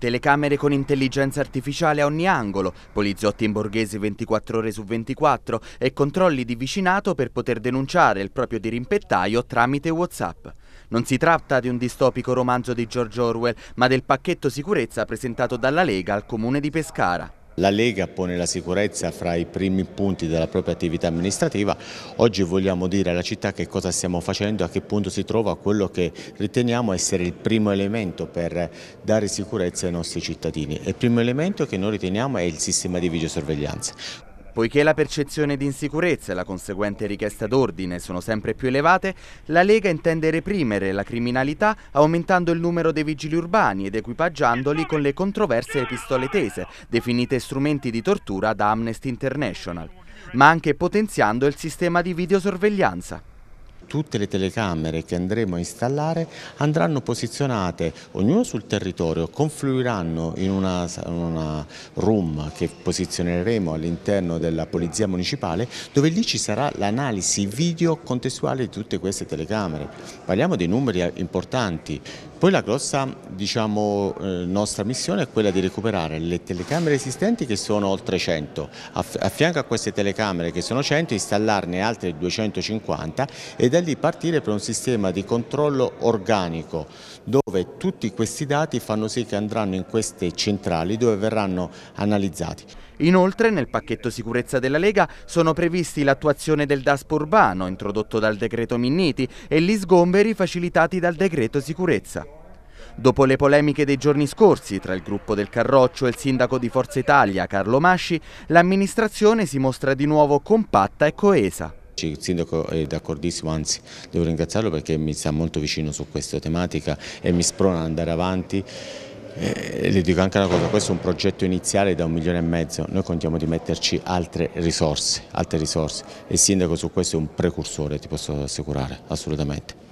Telecamere con intelligenza artificiale a ogni angolo, poliziotti in borghese 24 ore su 24 e controlli di vicinato per poter denunciare il proprio dirimpettaio tramite Whatsapp. Non si tratta di un distopico romanzo di George Orwell, ma del pacchetto sicurezza presentato dalla Lega al comune di Pescara. La Lega pone la sicurezza fra i primi punti della propria attività amministrativa, oggi vogliamo dire alla città che cosa stiamo facendo, a che punto si trova quello che riteniamo essere il primo elemento per dare sicurezza ai nostri cittadini. Il primo elemento che noi riteniamo è il sistema di videosorveglianza. Poiché la percezione di insicurezza e la conseguente richiesta d'ordine sono sempre più elevate, la Lega intende reprimere la criminalità aumentando il numero dei vigili urbani ed equipaggiandoli con le controverse pistole tese, definite strumenti di tortura da Amnesty International, ma anche potenziando il sistema di videosorveglianza. Tutte le telecamere che andremo a installare andranno posizionate ognuno sul territorio, confluiranno in una, una room che posizioneremo all'interno della Polizia Municipale dove lì ci sarà l'analisi video contestuale di tutte queste telecamere. Parliamo di numeri eh, importanti, poi la grossa diciamo, eh, nostra missione è quella di recuperare le telecamere esistenti che sono oltre 100, a fianco a queste telecamere che sono 100 installarne altre 250 e da lì partire per un sistema di controllo organico dove tutti questi dati fanno sì che andranno in queste centrali dove verranno analizzati. Inoltre nel pacchetto sicurezza della Lega sono previsti l'attuazione del DASP urbano introdotto dal decreto Minniti e gli sgomberi facilitati dal decreto sicurezza. Dopo le polemiche dei giorni scorsi tra il gruppo del Carroccio e il sindaco di Forza Italia, Carlo Masci, l'amministrazione si mostra di nuovo compatta e coesa. Il sindaco è d'accordissimo, anzi devo ringraziarlo perché mi sta molto vicino su questa tematica e mi sprona ad andare avanti. Eh, le dico anche una cosa, questo è un progetto iniziale da un milione e mezzo, noi contiamo di metterci altre risorse, altre risorse. il sindaco su questo è un precursore, ti posso assicurare, assolutamente.